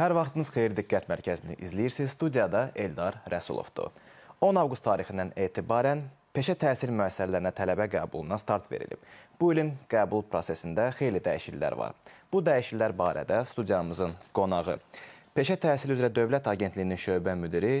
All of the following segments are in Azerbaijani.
Hər vaxtınız xeyir diqqət mərkəzini izləyirsiniz. Studiyada Eldar Rəsulovdur. 10 avqust tarixindən etibarən peşə təhsil müəssisələrinə tələbə qəbuluna start verilib. Bu ilin qəbul prosesində xeyli dəyişikliklər var. Bu dəyişikliklər barədə studiyamızın qonağı Peşə təhsili üzrə Dövlət Agentliyinin şöbə müdiri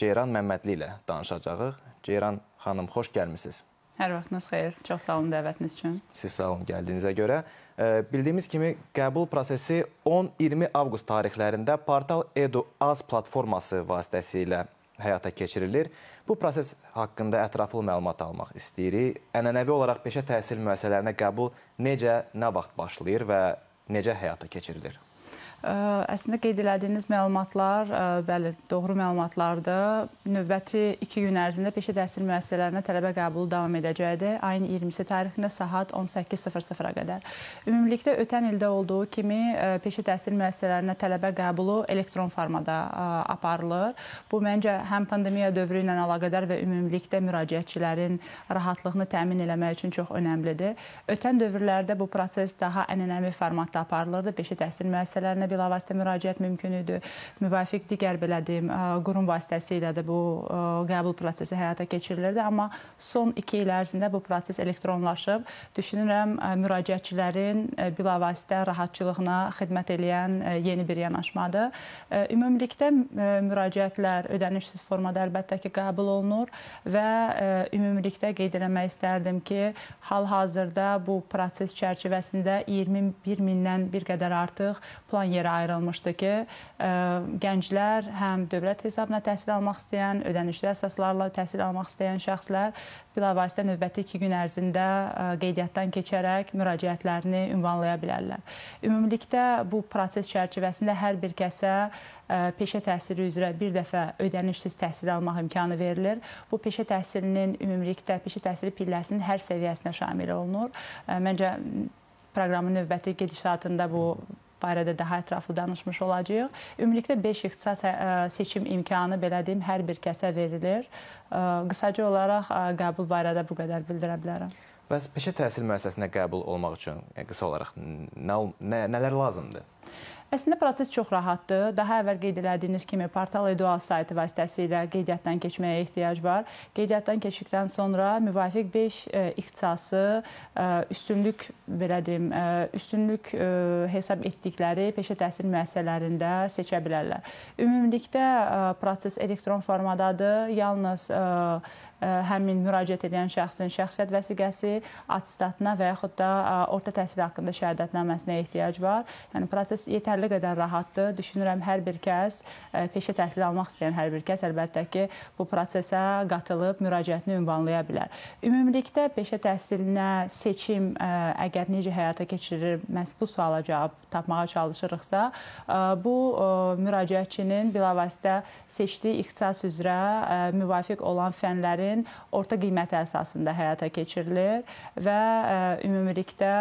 Ceyran Məmmədli ilə danışacağıq. Ceyran xanım, xoş gəlmisiniz. Hər vaxtınız xeyir. Çox sağ olun dəvətiniz üçün. Siz sağ olun gəldiyinizə görə. Bildiyimiz kimi qəbul prosesi 10-20 avqust tarixlərində portal EduAz platforması vasitəsilə həyata keçirilir. Bu proses haqqında ətraflı məlumat almaq istəyirik. Ənənəvi olaraq peşə təhsil müəssisələrinə qəbul necə, nə vaxt başlayır və necə həyata keçirilir? Əslində qeyd elədiyiniz məlumatlar, bəli, doğru məlumatlardır. Növbəti 2 gün ərzində peşə təhsil müəssisələrinə tələbə qəbulu davam edəcəkdir. Ayın 20-si tarixində saat 18:00-a qədər. Ümumilikdə ötən ildə olduğu kimi peşə təhsil müəssisələrinə tələbə qəbulu elektron formada aparılır. Bu məncə həm pandemiya dövrü ilə əlaqədar və ümumilikdə müraciətçilərin rahatlığını təmin etmək üçün çox önəmlidir. Ötən dövrlərdə bu proses daha ənənəvi formatda aparılırdı. Peşə təhsil müəssisələrinə mənə bilavasitə müraciət mümkün idi. Müvafiq digər belədiyim qurum vasitəsilə də bu qəbul prosesi həyata keçirilirdi, amma son 2 il ərzində bu proses elektronlaşıb. Düşünürəm müraciətçilərin bilavasitə rahatçılığına xidmət edən yeni bir yanaşmadır. Ümumilikdə müraciətlər ödənişsiz formada əlbəttə ki, qəbul olunur və ümumilikdə qeyd eləmək istərdim ki, hal-hazırda bu proses çərçivəsində 21 mindən bir qədər artıq plan yerə ayrılmışdı ki, e, gənclər həm dövlət hesabına təhsil almaq istəyən, ödənişli əsaslarla təhsil almaq istəyən şəxslər bilavasitə növbəti 2 gün ərzində e, qeydiyyatdan keçərək müraciətlərini ünvanlaya bilərlər. Ümumilikdə bu proses çərçivəsində hər bir kəsə e, peşə təhsili üzrə bir dəfə ödənişsiz təhsil almaq imkanı verilir. Bu peşə təhsilinin ümumilikdə peşə təhsili pilləsinin hər səviyyəsinə şamil olunur. Məncə proqramın növbəti gedişatında bu barədə daha ətraflı danışmış olacağıq. Ümumilikdə 5 ixtisas seçim imkanı belə deyim hər bir kəsə verilir. Qısaca olaraq qəbul barədə bu qədər bildirə bilərəm. Bəs peşə təhsil müəssisəsinə qəbul olmaq üçün yəni qısa olaraq nə, nə nələr lazımdır? Əslində proses çox rahatdır. Daha əvvəl qeyd elədiyiniz kimi portal Edual saytı vasitəsilə qeydiyyatdan keçməyə ehtiyac var. Qeydiyyatdan keçdikdən sonra müvafiq 5 e, ixtisası e, üstünlük belə deyim, e, üstünlük hesab etdikləri peşə təhsil müəssisələrində seçə bilərlər. Ümumilikdə proses elektron formadadır. Yalnız həmin müraciət edən şəxsin şəxsiyyət vəsiqəsi, attestatına və yaxud da orta təhsil haqqında şəhadətnaməsinə ehtiyac var. Yəni proses yetərli kifayətli qədər rahatdır. Düşünürəm hər bir kəs, e, peşə təhsili almaq istəyən hər bir kəs əlbəttə ki, bu prosesə qatılıb müraciətini ünvanlaya bilər. Ümumilikdə peşə təhsilinə seçim e, əgər necə həyata keçirilir, məhz bu suala cavab tapmağa çalışırıqsa, e, bu müraciətçinin bilavasitə seçdiyi ixtisas üzrə müvafiq olan fənlərin orta qiyməti əsasında həyata keçirilir və ümumilikdə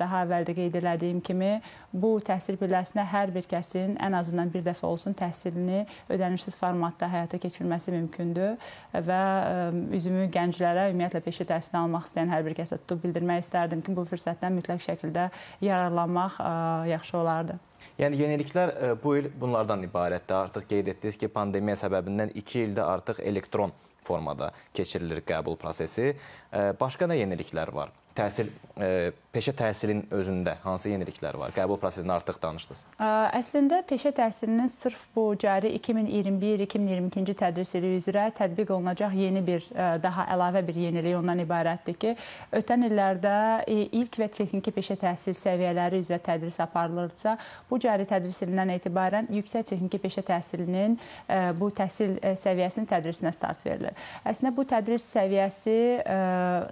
daha əvvəldə qeyd elədiyim kimi bu təhsil pilləsinə və hər bir kəsin ən azından bir dəfə olsun təhsilini ödənişsiz formatda həyata keçirməsi mümkündür və üzümü gənclərə, ümumiyyətlə peşə təhsilini almaq istəyən hər bir kəsə tutub bildirmək istərdim ki, bu fürsətdən mütləq şəkildə yararlanmaq yaxşı olardı. Yəni yeniliklər bu il bunlardan ibarətdir. Artıq qeyd etdiniz ki, pandemiya səbəbindən 2 ildə artıq elektron formada keçirilir qəbul prosesi. Başqa nə yeniliklər var? təhsil ə, e, peşə təhsilin özündə hansı yeniliklər var? Qəbul prosesində artıq danışdınız. Əslində peşə təhsilinin sırf bu cari 2021-2022-ci tədris ili üzrə tətbiq olunacaq yeni bir daha əlavə bir yenilik ondan ibarətdir ki, ötən illərdə e, ilk və texniki peşə təhsil səviyyələri üzrə tədris aparılırsa, bu cari tədris ilindən etibarən yüksək texniki peşə təhsilinin bu təhsil səviyyəsinin tədrisinə start verilir. Əslində bu tədris səviyyəsi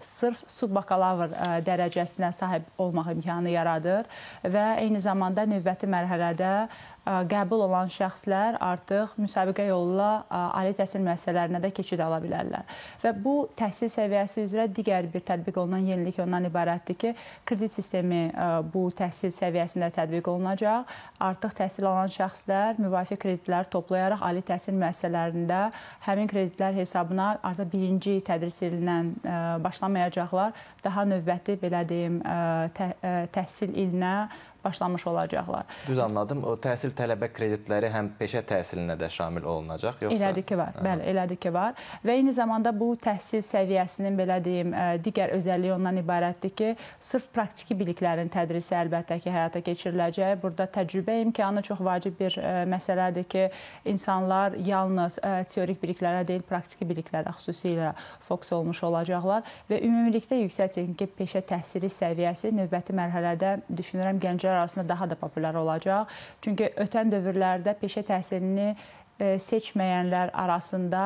sırf subbakalavr dərəcəsinə sahib olmaq imkanı yaradır və eyni zamanda növbəti mərhələdə qəbul olan şəxslər artıq müsabiqə yolla ali təhsil müəssisələrinə də keçid ala bilərlər. Və bu təhsil səviyyəsi üzrə digər bir tətbiq olunan yenilik ondan ibarətdir ki, kredit sistemi bu təhsil səviyyəsində tətbiq olunacaq. Artıq təhsil alan şəxslər müvafiq kreditlər toplayaraq ali təhsil müəssisələrində həmin kreditlər hesabına artıq birinci tədris ilindən başlamayacaqlar. Daha növbəti belə deyim təhsil ilinə başlamış olacaqlar. Düz anladım. O təhsil tələbə kreditləri həm peşə təhsilinə də şamil olunacaq, yoxsa? Elədir ki, var. Aha. Bəli, elədir ki, var. Və eyni zamanda bu təhsil səviyyəsinin belə deyim, digər özəlliyi ondan ibarətdir ki, sırf praktiki biliklərin tədrisi əlbəttə ki, həyata keçiriləcək. Burada təcrübə imkanı çox vacib bir məsələdir ki, insanlar yalnız teorik biliklərə deyil, praktiki biliklərə xüsusilə fokus olmuş olacaqlar və ümumilikdə yüksək texniki peşə təhsili səviyyəsi növbəti mərhələdə düşünürəm gənclər gənclər arasında daha da populyar olacaq. Çünki ötən dövrlərdə peşə təhsilini e, seçməyənlər arasında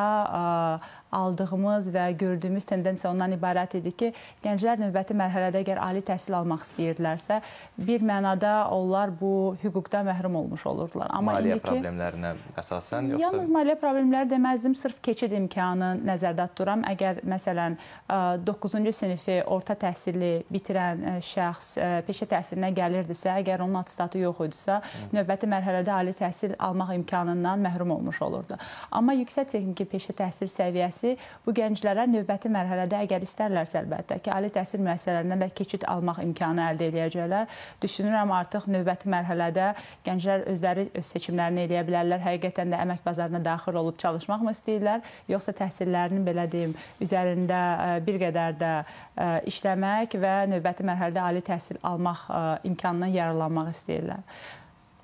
aldığımız və gördüyümüz tendensiya ondan ibarət idi ki, gənclər növbəti mərhələdə əgər ali təhsil almaq istəyirdilərsə, bir mənada onlar bu hüquqdan məhrum olmuş olurdular. Amma maliyyə indiki, problemlərinə əsasən yoxsa? Yalnız maliyyə problemləri deməzdim, sırf keçid imkanı nəzərdə tuturam. Əgər məsələn 9-cu sinifi orta təhsilli bitirən şəxs peşə təhsilinə gəlirdisə, əgər onun atestatı yox idisə, növbəti mərhələdə ali təhsil almaq imkanından məhrum olmuş olurdu. Amma yüksək texniki peşə təhsil səviyyəsi müəssisəsi bu gənclərə növbəti mərhələdə əgər istərlərsə əlbəttə ki, ali təhsil müəssisələrindən də keçid almaq imkanı əldə edəcəklər. Düşünürəm artıq növbəti mərhələdə gənclər özləri öz seçimlərini eləyə bilərlər. Həqiqətən də əmək bazarına daxil olub çalışmaqmı istəyirlər, yoxsa təhsillərinin belə deyim, üzərində e, bir qədər də e, işləmək və növbəti mərhələdə ali təhsil almaq e, imkanından yararlanmaq istəyirlər.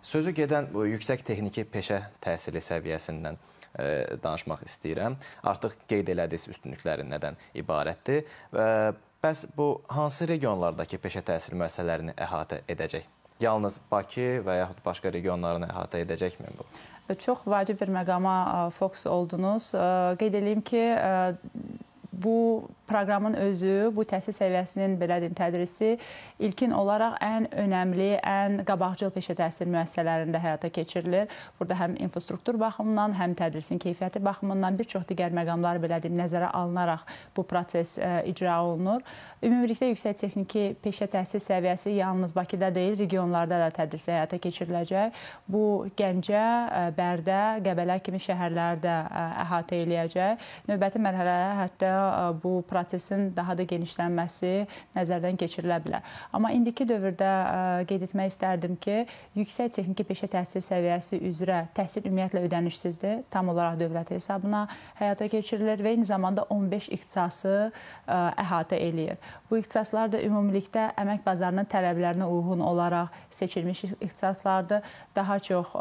Sözü gedən bu yüksək texniki peşə təhsili səviyyəsindən E, danışmaq istəyirəm. Artıq qeyd elədiniz üstünlükləri nədən ibarətdir və bəs bu hansı regionlardakı peşə təhsil müəssisələrini əhatə edəcək? Yalnız Bakı və yaxud başqa regionlarını əhatə edəcəkmi bu? Çox vacib bir məqama e, fokus oldunuz. E, qeyd edeyim ki, bu proqramın özü, bu təhsil səviyyəsinin belə deyim tədrisi ilkin olaraq ən önəmli, ən qabaqcıl peşə təhsil müəssisələrində həyata keçirilir. Burada həm infrastruktur baxımından, həm tədrisin keyfiyyəti baxımından bir çox digər məqamlar belə deyim nəzərə alınaraq bu proses ə, e, icra olunur. Ümumilikdə yüksək texniki peşə təhsil səviyyəsi yalnız Bakıda deyil, regionlarda da tədris həyata keçiriləcək. Bu Gəncə, e, Bərdə, Qəbələ kimi şəhərlərdə e, əhatə eləyəcək. Növbəti mərhələ hətta E, bu prosesin daha da genişlənməsi nəzərdən keçirilə bilər. Amma indiki dövrdə e, qeyd etmək istərdim ki, yüksək texniki peşə təhsil səviyyəsi üzrə təhsil ümumiyyətlə ödənişsizdir, tam olaraq dövlət hesabına həyata keçirilir və eyni zamanda 15 ixtisası e, əhatə eləyir. Bu ixtisaslar da ümumilikdə əmək bazarının tələblərinə uyğun olaraq seçilmiş ixtisaslardır. Daha çox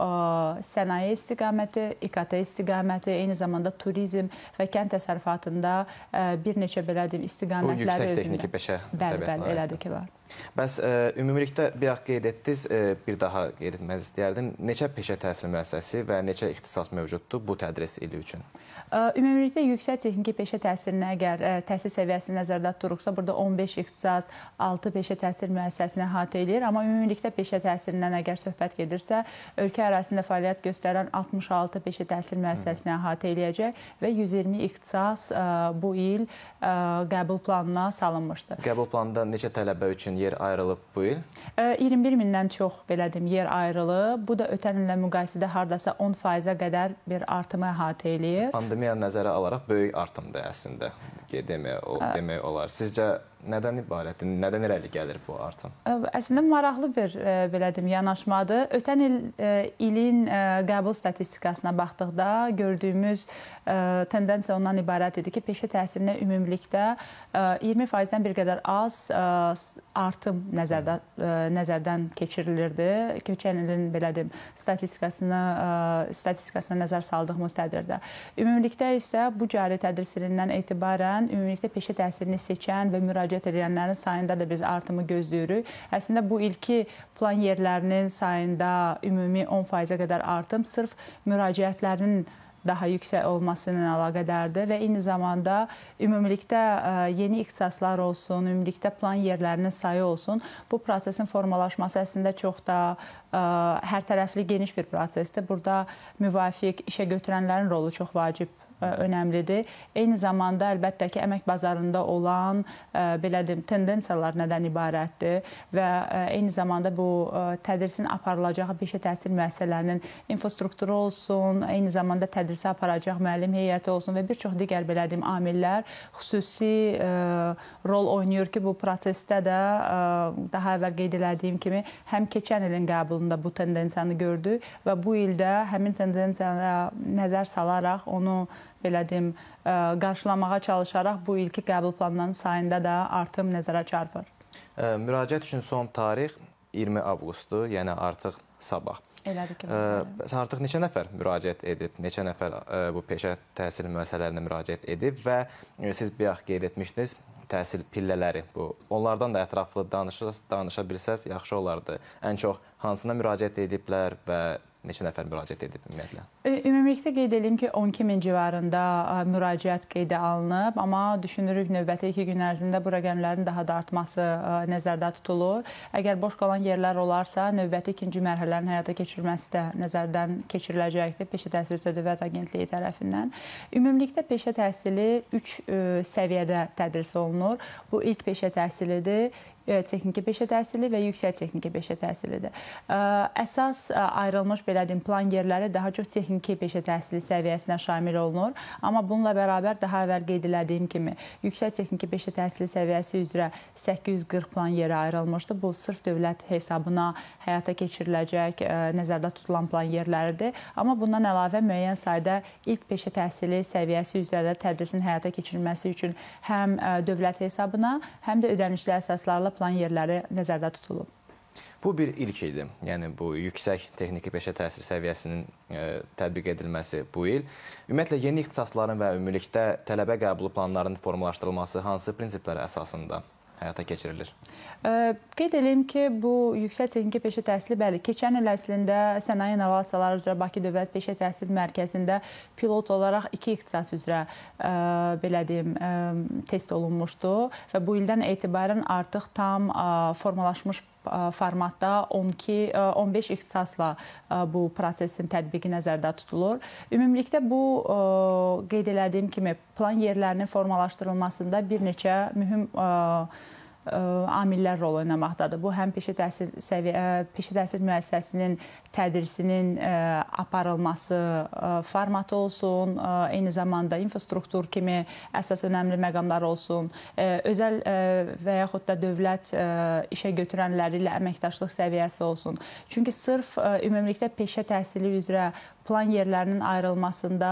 sənaye istiqaməti, İKT istiqaməti, eyni zamanda turizm və kənd təsərrüfatında bir neçə belə deyim istiqamətləri özündə. Bu yüksək texniki peşə səviyyəsində. Bəli, bəli, elədir ki, var. Bəs ə, e, ümumilikdə bayaq qeyd etdiniz, ə, e, bir daha qeyd etmək istəyərdim. Neçə peşə təhsil müəssisəsi və neçə ixtisas mövcuddur bu tədris ili üçün? E, ümumilikdə yüksək texniki peşə təhsilinə əgər təhsil səviyyəsini nəzərdə tuturuqsa, burada 15 ixtisas, 6 peşə təhsil müəssisəsini əhatə eləyir, amma ümumilikdə peşə təhsilindən əgər söhbət gedirsə, ölkə ərazisində fəaliyyət göstərən 66 peşə təhsil müəssisəsini əhatə eləyəcək və 120 ixtisas bu il qəbul planına salınmışdır. Qəbul planında neçə tələbə üçün yer ayrılıb bu il? 21 mindən çox, belə deyim, yer ayrılıb. Bu da ötən illə müqayisədə hardasa 10%-ə qədər bir artımı əhatə eləyir. Pandemiyanı nəzərə alaraq böyük artımdır əslində. Demək, o, demək olar. Sizcə nədən ibarətdir? Nədən irəli gəlir bu artım? Əslində maraqlı bir e, belə deyim yanaşmadır. Ötən il e, ilin e, qəbul statistikasına baxdıqda gördüyümüz tendensiya ondan ibarət idi ki, peşə təhsilinə ümumilikdə 20%-dən bir qədər az artım nəzərdə nəzərdən keçirilirdi. Keçən ilin belə deyim statistikasına statistikasına nəzər saldığımız təqdirdə. Ümumilikdə isə bu cari tədris ilindən etibarən ümumilikdə peşə təhsilini seçən və müraciət müraciət edənlərin sayında da biz artımı gözləyirik. Əslində bu ilki plan yerlərinin sayında ümumi 10%-ə qədər artım sırf müraciətlərin daha yüksək olması ilə əlaqədardır və eyni zamanda ümumilikdə e, yeni ixtisaslar olsun, ümumilikdə plan yerlərinin sayı olsun. Bu prosesin formalaşması əslində çox da e, hər tərəfli geniş bir prosesdir. Burada müvafiq işə götürənlərin rolu çox vacib E, önəmlidir. Eyni zamanda əlbəttə ki, əmək bazarında olan e, belə deyim tendensiyalar nədən ibarətdir və e, eyni zamanda bu tədrisin aparılacağı peşə təhsil müəssisələrinin infrastrukturu olsun, eyni zamanda tədrisə aparacaq müəllim heyəti olsun və bir çox digər belə deyim amillər xüsusi rol oynayır ki, bu prosesdə də daha əvvəl qeyd elədiyim kimi həm keçən ilin qəbulunda bu tendensiyanı gördük və bu ildə həmin tendensiyaya nəzər salaraq onu belə deyim, qarşılamağa çalışaraq bu ilki qəbul planlarının sayında da artım nəzərə çarpır. Müraciət üçün son tarix 20 avqustdur, yəni artıq sabah. Elədir ki. Bəs artıq neçə nəfər müraciət edib, neçə nəfər bu peşə təhsil müəssisələrinə müraciət edib və e, siz bayaq qeyd etmişdiniz, təhsil pillələri bu. Onlardan da ətraflı danışırsa, danışa bilsəz yaxşı olardı. Ən çox hansına müraciət ediblər və neçə nəfər müraciət edib ümumiyyətlə? Ümumilikdə qeyd edim ki, 12 min civarında müraciət qeydə alınıb, amma düşünürük növbəti 2 gün ərzində bu rəqəmlərin daha da artması nəzərdə tutulur. Əgər boş qalan yerlər olarsa, növbəti ikinci mərhələnin həyata keçirilməsi də nəzərdən keçiriləcəkdir Peşə Təhsili üzrə Dövlət Agentliyi tərəfindən. Ümumilikdə peşə təhsili 3 səviyyədə tədris olunur. Bu ilk peşə təhsilidir E, texniki peşə təhsili və yüksək texniki peşə təhsilidir. E, əsas e, ayrılmış belə deyim plan yerləri daha çox texniki peşə təhsili səviyyəsinə şamil olunur, amma bununla bərabər daha əvvəl qeyd elədiyim kimi yüksək texniki peşə təhsili səviyyəsi üzrə 840 plan yeri ayrılmışdı. Bu sırf dövlət hesabına həyata keçiriləcək nəzərdə tutulan plan yerləridir, amma bundan əlavə müəyyən sayda ilk peşə təhsili səviyyəsi üzrə də tədrisin həyata keçirilməsi üçün həm dövlət hesabına, həm də ödənişli əsaslarla da plan yerləri nəzərdə tutulub. Bu bir ilk idi. Yəni bu yüksək texniki peşə təhsil səviyyəsinin ə, e, tətbiq edilməsi bu il. Ümumiyyətlə yeni ixtisasların və ümumilikdə tələbə qəbulu planlarının formalaşdırılması hansı prinsiplərə əsasında həyata keçirilir? Qeyd edeyim ki, bu yüksək texniki peşə təhsili bəli, keçən il əslində Sənaye İnnovasiyaları üzrə Bakı Dövlət Peşə Təhsil Mərkəzində pilot olaraq iki ixtisas üzrə ə, e, belə deyim, ə, e, test olunmuşdu və bu ildən etibarən artıq tam ə, e, formalaşmış formatda 12 15 ixtisasla bu prosesin tətbiqi nəzərdə tutulur. Ümumilikdə bu qeyd elədiyim kimi plan yerlərinin formalaşdırılmasında bir neçə mühüm amillər rol oynamaqdadır. Bu həm peşə təhsil səviyyə peşə təhsil müəssisəsinin tədrisinin aparılması formatı olsun, eyni zamanda infrastruktur kimi əsas önəmli məqamlar olsun, özəl və yaxud da dövlət işə götürənləri ilə əməkdaşlıq səviyyəsi olsun. Çünki sırf ümumilikdə peşə təhsili üzrə plan yerlərinin ayrılmasında,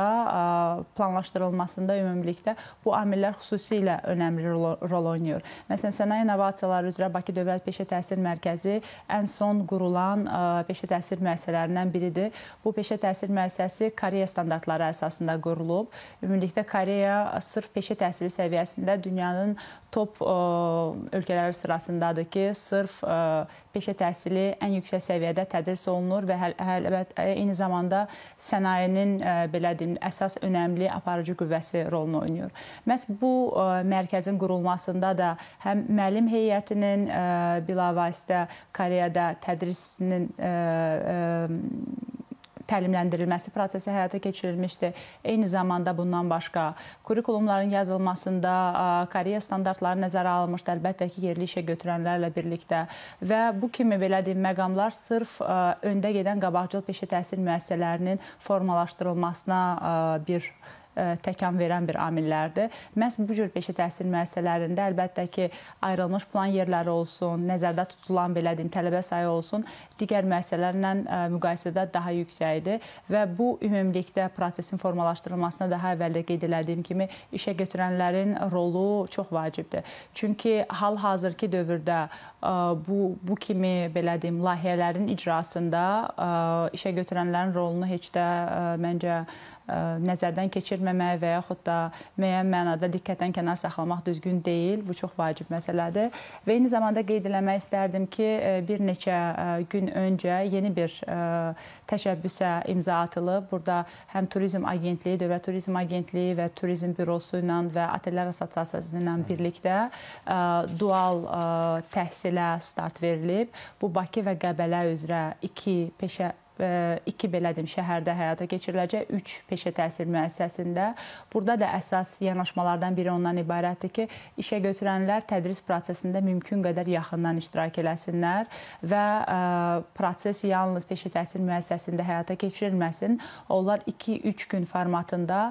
planlaşdırılmasında ümumilikdə bu amillər xüsusilə önəmli rol oynayır. Məsələn, sənaye innovasiyaları üzrə Bakı Dövlət Peşə Təhsil Mərkəzi ən son qurulan peşə təhsil müəssisələrindən biridir. Bu peşə təhsil müəssisəsi Koreya standartları əsasında qurulub. Ümumilikdə Koreya sırf peşə təhsili səviyyəsində dünyanın top ə, e, ölkələr sırasındadır ki, sırf ə, e, peşə təhsili ən yüksək səviyyədə tədris olunur və həl, həl, e, eyni zamanda sənayenin ə, belə deyim, əsas önəmli aparıcı qüvvəsi rolunu oynayır. Məs bu ə, mərkəzin qurulmasında da həm müəllim heyətinin ə, bilavasitə Koreyada tədrisinin ə, ə, təlimləndirilməsi prosesi həyata keçirilmişdi. Eyni zamanda bundan başqa kurikulumların yazılmasında Koreya standartları nəzərə alınmışdı, əlbəttə ki, yerli işə götürənlərlə birlikdə və bu kimi belə deyim məqamlar sırf öndə gedən qabaqcıl peşə təhsil müəssisələrinin formalaşdırılmasına bir E, təkan verən bir amillərdir. Məhz bu cür peşə təhsil müəssisələrində əlbəttə ki, ayrılmış plan yerləri olsun, nəzərdə tutulan belə deyim, tələbə sayı olsun, digər müəssisələrlə e, müqayisədə daha yüksəkdir və bu ümumilikdə prosesin formalaşdırılmasına daha əvvəldə qeyd elədiyim kimi işə götürənlərin rolu çox vacibdir. Çünki hal-hazırki dövrdə e, bu bu kimi belə deyim, layihələrin icrasında işə götürənlərin rolunu heç də məncə nəzərdən keçirməmək və yaxud da müəyyən mənada diqqətdən kənar saxlamaq düzgün deyil. Bu çox vacib məsələdir. Və eyni zamanda qeyd eləmək istərdim ki, bir neçə gün öncə yeni bir təşəbbüsə imza atılıb. Burada həm Turizm Agentliyi, Dövlət Turizm Agentliyi və Turizm Bürosu ilə və Otellər Assosiasiyası ilə birlikdə dual təhsilə start verilib. Bu Bakı və Qəbələ üzrə 2 peşə iki belə deyim şəhərdə həyata keçiriləcək, üç peşə təhsil müəssisəsində. Burada da əsas yanaşmalardan biri ondan ibarətdir ki, işə götürənlər tədris prosesində mümkün qədər yaxından iştirak eləsinlər və e, proses yalnız peşə təhsil müəssisəsində həyata keçirilməsin. Onlar 2-3 gün formatında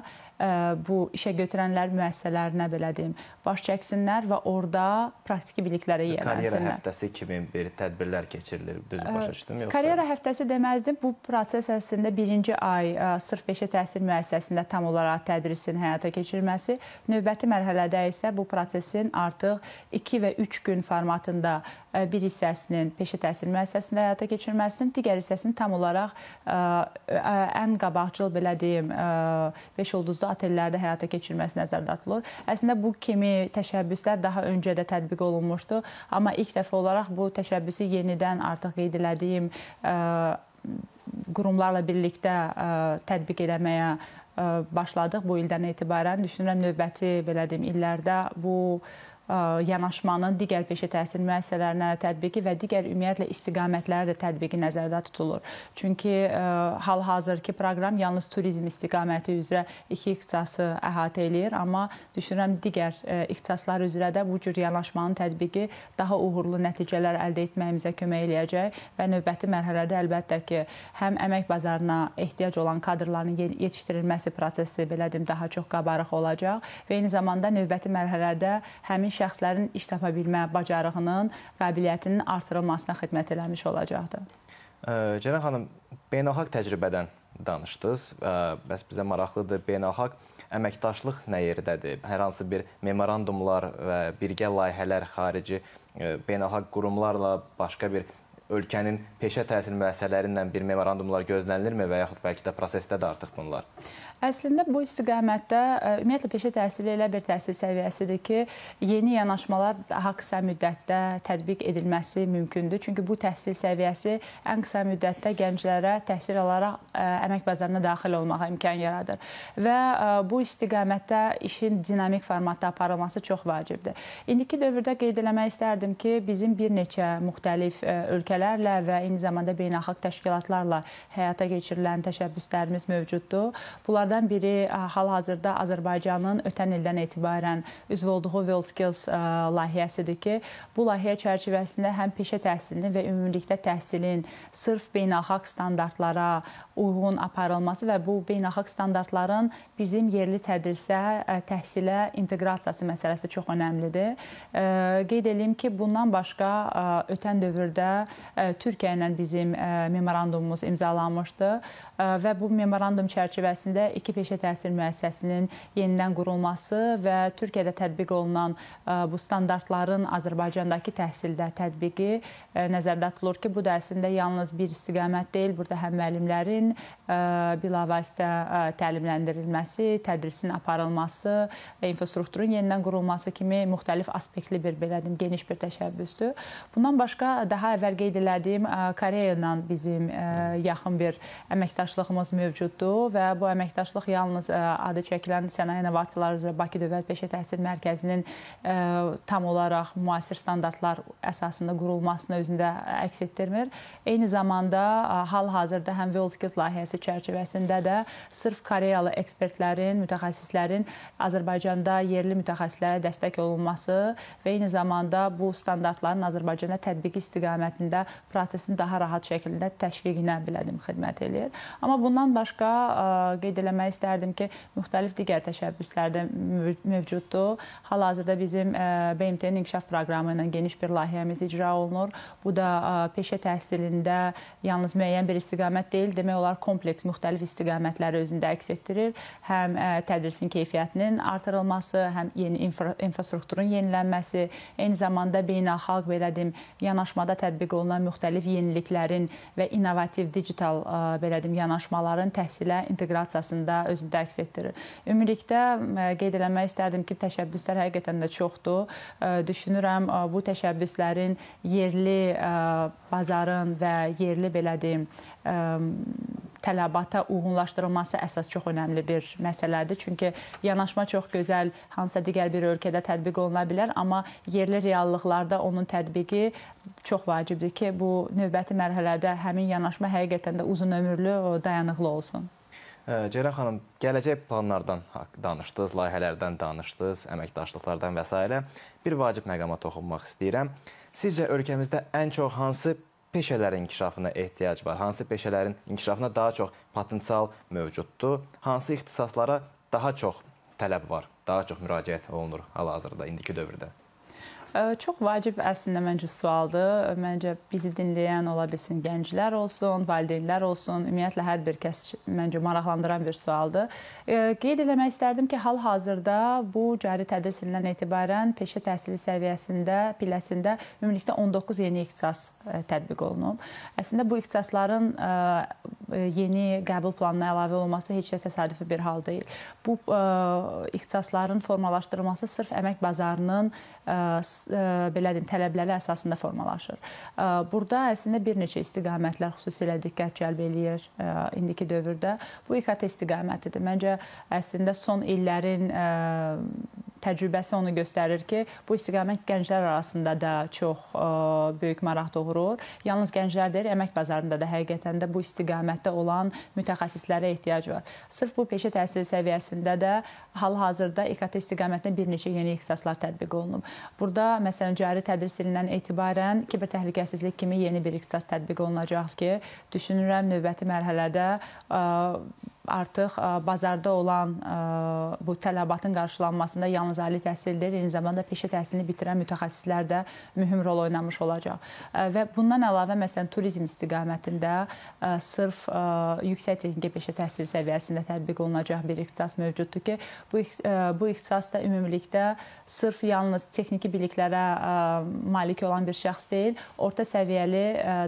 bu işə götürənlər müəssisələrinə belə deyim, baş çəksinlər və orada praktiki biliklərə yiyələnsinlər. Karyera həftəsi kimi bir tədbirlər keçirilir, düz başa düşdüm yoxsa? Karyera həftəsi deməzdim, bu proses əslində birinci ay sırf peşə təhsil müəssisəsində tam olaraq tədrisin həyata keçirilməsi, növbəti mərhələdə isə bu prosesin artıq 2 və 3 gün formatında E, bir hissəsinin peşə təhsil müəssisəsində həyata keçirilməsinin, digər hissəsinin tam olaraq e, e, ən qabaqcıl belə deyim 5 ulduzlu otellərdə həyata keçirilməsi nəzərdə tutulur. Əslində bu kimi təşəbbüslər daha öncə də tətbiq olunmuşdu, amma ilk dəfə olaraq bu təşəbbüsü yenidən artıq qeyd elədiyim qurumlarla birlikdə tətbiq eləməyə başladıq bu ildən etibarən. Düşünürəm növbəti belə deyim illərdə bu yanaşmanın digər peşə təhsil müəssisələrinə tətbiqi və digər ümumiyyətlə istiqamətləri də tətbiqi nəzərdə tutulur. Çünki hal-hazırki proqram yalnız turizm istiqaməti üzrə iki ixtisası əhatə eləyir, amma düşünürəm digər ixtisaslar üzrə də bu cür yanaşmanın tətbiqi daha uğurlu nəticələr əldə etməyimizə kömək eləyəcək və növbəti mərhələdə əlbəttə ki, həm əmək bazarına ehtiyac olan kadrların yetişdirilməsi prosesi belə deyim daha çox qabarıq olacaq və eyni zamanda növbəti mərhələdə həmin şəxslərin iş tapa bilmə bacarığının, qabiliyyətinin artırılmasına xidmət eləmiş olacaqdır. Cənab xanım, beynəlxalq təcrübədən danışdınız. Bəs bizə maraqlıdır beynəlxalq əməkdaşlıq nə yerdədir? Hər hansı bir memorandumlar və birgə layihələr xarici beynəlxalq qurumlarla başqa bir ölkənin peşə təhsil müəssisələri ilə bir memorandumlar gözlənilirmi və yaxud bəlkə də prosesdə də artıq bunlar? Əslində bu istiqamətdə e, ümumiyyətlə peşə təhsili elə bir təhsil səviyyəsidir ki, yeni yanaşmalar daha qısa müddətdə tətbiq edilməsi mümkündür. Çünki bu təhsil səviyyəsi ən qısa müddətdə gənclərə təhsil alaraq e, əmək bazarına daxil olmağa imkan yaradır. Və e, bu istiqamətdə işin dinamik formatda aparılması çox vacibdir. İndiki dövrdə qeyd eləmək istərdim ki, bizim bir neçə müxtəlif ölkələrlə və eyni zamanda beynəlxalq təşkilatlarla həyata keçirilən təşəbbüslərimiz mövcuddur. Bunlar onlardan biri e, hal-hazırda Azərbaycanın ötən ildən etibarən üzv olduğu WorldSkills e, layihəsidir ki, bu layihə çərçivəsində həm peşə təhsilinin və ümumilikdə təhsilin sırf beynəlxalq standartlara uyğun aparılması və bu beynəlxalq standartların bizim yerli tədrisə, e, təhsilə inteqrasiyası məsələsi çox önəmlidir. Qeyd edeyim ki, bundan başqa ötən dövrdə Türkiyə ilə bizim memorandumumuz imzalanmışdı və bu memorandum çərçivəsində iki peşə təhsil müəssisəsinin yenidən qurulması və Türkiyədə tətbiq olunan e, bu standartların Azərbaycandakı təhsildə tətbiqi e, nəzərdə tutulur ki, bu da əslində yalnız bir istiqamət deyil, burada həm müəllimlərin e, bilavasitə təlimləndirilməsi, tədrisin aparılması, infrastrukturun yenidən qurulması kimi müxtəlif aspektli bir belə deyim, geniş bir təşəbbüsdür. Bundan başqa daha əvvəl qeyd elədiyim Koreya ilə bizim yaxın bir əməkdaşlığımız mövcuddur və bu əməkdaşlıq əməkdaşlıq yalnız e, adı çəkilən sənaye innovasiyaları üzrə Bakı Dövlət Peşə Təhsil Mərkəzinin e, tam olaraq müasir standartlar əsasında qurulmasını özündə e, əks etdirmir. Eyni zamanda hal-hazırda həm WorldSkills layihəsi çərçivəsində də sırf Koreyalı ekspertlərin, mütəxəssislərin Azərbaycanda yerli mütəxəssislərə dəstək olunması və eyni zamanda bu standartların Azərbaycanda tətbiqi istiqamətində prosesin daha rahat şəkildə təşviqinə bilədim xidmət eləyir. Amma bundan başqa qeyd eləmək demək istərdim ki, müxtəlif digər təşəbbüslər də mövcuddur. Hal-hazırda bizim e, BMT-nin inkişaf proqramı ilə geniş bir layihəmiz icra olunur. Bu da e, peşə təhsilində yalnız müəyyən bir istiqamət deyil, demək olar kompleks müxtəlif istiqamətləri özündə əks etdirir. Həm e, tədrisin keyfiyyətinin artırılması, həm yeni infra infrastrukturun yenilənməsi, eyni zamanda beynəlxalq belə deyim, yanaşmada tətbiq olunan müxtəlif yeniliklərin və innovativ digital belə deyim, yanaşmaların təhsilə inteqrasiyasında da özünü də əks etdirir. Ümumilikdə e, qeyd eləmək istərdim ki, təşəbbüslər həqiqətən də çoxdur. E, düşünürəm e, bu təşəbbüslərin yerli bazarın və yerli belə deyim tələbata uyğunlaşdırılması əsas çox önəmli bir məsələdir. Çünki yanaşma çox gözəl hansısa digər bir ölkədə tətbiq oluna bilər, amma yerli reallıqlarda onun tətbiqi çox vacibdir ki, bu növbəti mərhələdə həmin yanaşma həqiqətən də uzunömürlü, dayanıqlı olsun. Ceyran xanım, gələcək planlardan danışdınız, layihələrdən danışdınız, əməkdaşlıqlardan və s. Bir vacib məqama toxunmaq istəyirəm. Sizcə ölkəmizdə ən çox hansı peşələrin inkişafına ehtiyac var? Hansı peşələrin inkişafına daha çox potensial mövcuddur? Hansı ixtisaslara daha çox tələb var? Daha çox müraciət olunur hal-hazırda indiki dövrdə? Çox vacib əslində məncə sualdır. Məncə bizi dinləyən ola bilsin gənclər olsun, valideynlər olsun, ümumiyyətlə hər bir kəs məncə maraqlandıran bir sualdır. Qeyd eləmək istərdim ki, hal-hazırda bu cari tədris ilindən etibarən peşə təhsili səviyyəsində, pilləsində ümumilikdə 19 yeni ixtisas tətbiq olunub. Əslində bu ixtisasların yeni qəbul planına əlavə olması heç də təsadüfi bir hal deyil. Bu ə, ixtisasların formalaşdırılması sırf əmək bazarının belə deyim, tələbləri əsasında formalaşır. Burada əslində bir neçə istiqamətlər xüsusilə diqqət cəlb eləyir indiki dövrdə. Bu İKT istiqamətidir. Məncə əslində son illərin təcrübəsi onu göstərir ki, bu istiqamət gənclər arasında da çox ə, e, böyük maraq doğurur. Yalnız gənclər deyil, əmək bazarında da həqiqətən də bu istiqamətdə olan mütəxəssislərə ehtiyac var. Sırf bu peşə təhsili səviyyəsində də hal-hazırda İKT istiqamətində bir neçə yeni ixtisaslar tətbiq olunub. Burada məsələn cari tədris ilindən etibarən kiber təhlükəsizlik kimi yeni bir ixtisas tətbiq olunacaq ki, düşünürəm növbəti mərhələdə ə, e, artıq e, bazarda olan e, bu tələbatın qarşılanmasında yalnız ali təhsil deyil, eyni zamanda peşə təhsilini bitirən mütəxəssislər də mühüm rol oynamış olacaq. E, və bundan əlavə məsələn turizm istiqamətində sırf yüksək texniki peşə təhsil səviyyəsində tətbiq olunacaq bir ixtisas mövcuddur ki, bu bu ixtisasda ümumilikdə sırf yalnız texniki biliklərə malik olan bir şəxs deyil, orta səviyyəli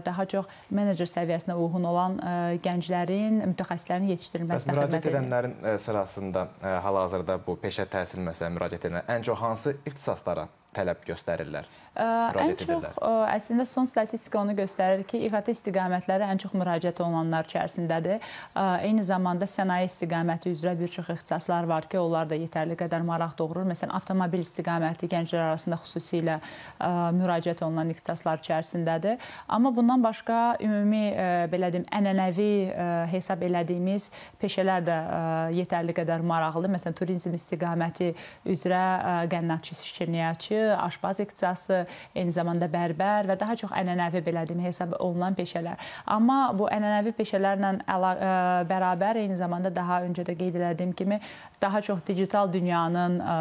daha çox menecer səviyyəsinə uyğun olan gənclərin, mütəxəssislərin yetişdirilməsində bilməz bəs müraciət edənlərin e, sırasında e, hal-hazırda bu peşə təhsil məsələn müraciət edən ən çox hansı ixtisaslara tələb göstərirlər? Ə, ən çox ə, əslində son statistika onu göstərir ki, İİHT istiqamətləri ən çox müraciət olunanlar içərisindədir. Ə, eyni zamanda sənaye istiqaməti üzrə bir çox ixtisaslar var ki, onlar da yetərli qədər maraq doğurur. Məsələn, avtomobil istiqaməti gənclər arasında xüsusilə ə, müraciət olunan ixtisaslar içərisindədir. Amma bundan başqa ümumi ə, belə deyim, ənənəvi ə, hesab elədiyimiz peşələr də ə, yetərli qədər maraqlıdır. Məsələn, turizm istiqaməti üzrə ə, qənnatçı, şirniyyətçi aşbaz ixtisası, eyni zamanda bərbər və daha çox ənənəvi belə deyim hesab olunan peşələr. Amma bu ənənəvi peşələrlə ə, e, bərabər eyni zamanda daha öncə də qeyd etdiyim kimi daha çox digital dünyanın ə,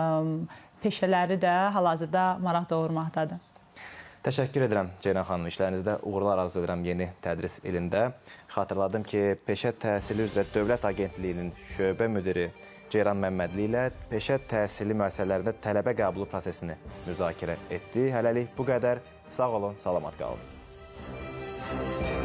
e, peşələri də hal-hazırda maraq doğurmaqdadır. Təşəkkür edirəm Ceyran xanım. İşlərinizdə uğurlar arzu edirəm yeni tədris ilində. Xatırladım ki, peşə təhsili üzrə Dövlət Agentliyinin şöbə müdiri Ceyran Məmmədli ilə peşə təhsili müəssisələrində tələbə qəbulu prosesini müzakirə etdi. Hələlik bu qədər. Sağ olun, salamat qalın.